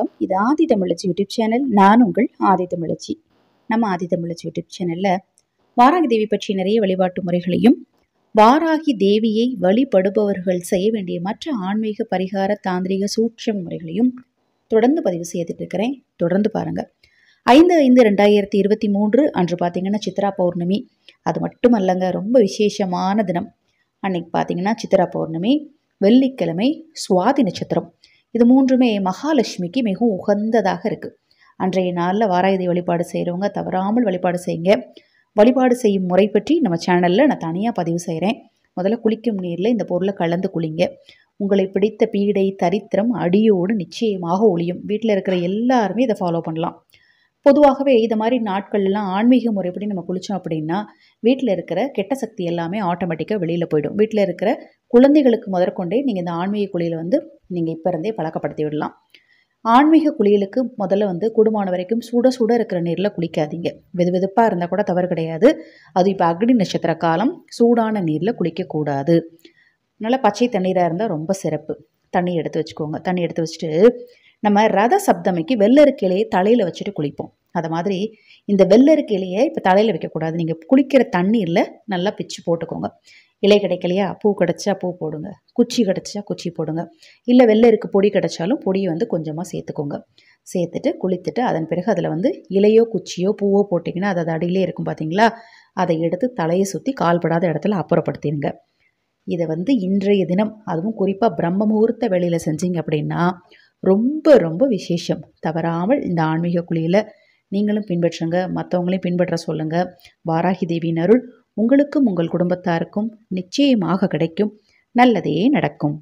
வணக்கம் இது ஆதி தமிழச்சி YouTube channel நான் உங்கள் ஆதி தமிழச்சி நம்ம ஆதி தமிழச்சி யூடியூப் சேனலில் வாராகி தேவி பற்றி நிறைய வழிபாட்டு முறைகளையும் வாராகி தேவியை வழிபடுபவர்கள் செய்ய வேண்டிய மற்ற ஆன்மீக பரிகார தாந்திரிக சூட்சம் முறைகளையும் தொடர்ந்து பதிவு செய்துட்டு இருக்கிறேன் தொடர்ந்து பாருங்கள் ஐந்து ஐந்து ரெண்டாயிரத்தி இருபத்தி மூன்று அன்று பார்த்திங்கன்னா சித்ரா பௌர்ணமி அது மட்டும் அல்லங்க ரொம்ப விசேஷமான தினம் அன்னைக்கு பார்த்தீங்கன்னா சித்ரா பௌர்ணமி வெள்ளிக்கிழமை சுவாதி நட்சத்திரம் இது மூன்றுமே மகாலட்சுமிக்கு மிகவும் உகந்ததாக இருக்குது அன்றைய நாளில் வாராயுதை வழிபாடு செய்கிறவங்க தவறாமல் வழிபாடு செய்யுங்க வழிபாடு செய்யும் முறை பற்றி நம்ம சேனலில் நான் தனியாக பதிவு செய்கிறேன் முதல்ல குளிக்கும் நீரில் இந்த பொருளை கலந்து குளிங்க உங்களை பிடித்த பீடை தரித்திரம் அடியோடு நிச்சயமாக ஒழியும் வீட்டில் இருக்கிற எல்லாருமே இதை ஃபாலோ பண்ணலாம் பொதுவாகவே இது மாதிரி நாட்கள்லாம் ஆன்மீக முறைப்படி நம்ம குளித்தோம் அப்படின்னா வீட்டில் இருக்கிற கெட்ட சக்தி எல்லாமே ஆட்டோமேட்டிக்காக வெளியில் போயிடும் வீட்டில் இருக்கிற குழந்தைகளுக்கு முதற்கொண்டே நீங்கள் இந்த ஆன்மீக குழியில் வந்து நீங்கள் இப்போ இருந்தே பழக்கப்படுத்தி விடலாம் ஆன்மீக குளியலுக்கு முதல்ல வந்து குடுமான வரைக்கும் சுட சுட இருக்கிற நீரில் குளிக்காதீங்க வெது வெதுப்பாக இருந்தால் கூட தவறு கிடையாது அது இப்போ அக்னி நட்சத்திர காலம் சூடான நீரில் குளிக்கக்கூடாது நல்லா பச்சை தண்ணீராக இருந்தால் ரொம்ப சிறப்பு தண்ணி எடுத்து வச்சுக்கோங்க தண்ணி எடுத்து வச்சுட்டு நம்ம ரத சப்தமிக்கு வெள்ளருக்கு இலையை தலையில் வச்சுட்டு குளிப்போம் அதை மாதிரி இந்த வெள்ளருக்கு இலையை இப்போ தலையில் வைக்கக்கூடாது நீங்கள் குளிக்கிற தண்ணீரில் நல்லா பிச்சு போட்டுக்கோங்க இலை கிடைக்கலையா பூ கிடச்சா பூ போடுங்க குச்சி கிடச்சா குச்சி போடுங்க இல்லை வெள்ளருக்கு பொடி கிடச்சாலும் பொடியை வந்து கொஞ்சமாக சேர்த்துக்கோங்க சேர்த்துட்டு குளித்துட்டு அதன் பிறகு அதில் வந்து இலையோ குச்சியோ பூவோ போட்டிங்கன்னா அது அது அடியிலே இருக்கும் பார்த்தீங்களா அதை எடுத்து தலையை சுற்றி கால்படாத இடத்துல அப்புறப்படுத்திடுங்க இதை வந்து இன்றைய தினம் அதுவும் குறிப்பாக பிரம்ம முகூர்த்த வேலையில் செஞ்சீங்க அப்படின்னா ரொம்ப ரொம்ப விசேஷம் தவறாமல் இந்த ஆன்மீக குழியில் நீங்களும் பின்பற்றுங்க மற்றவங்களையும் பின்பற்ற சொல்லுங்கள் வாராகி தேவியின் அருள் உங்களுக்கும் உங்கள் குடும்பத்தாருக்கும் நிச்சயமாக கிடைக்கும் நல்லதே நடக்கும்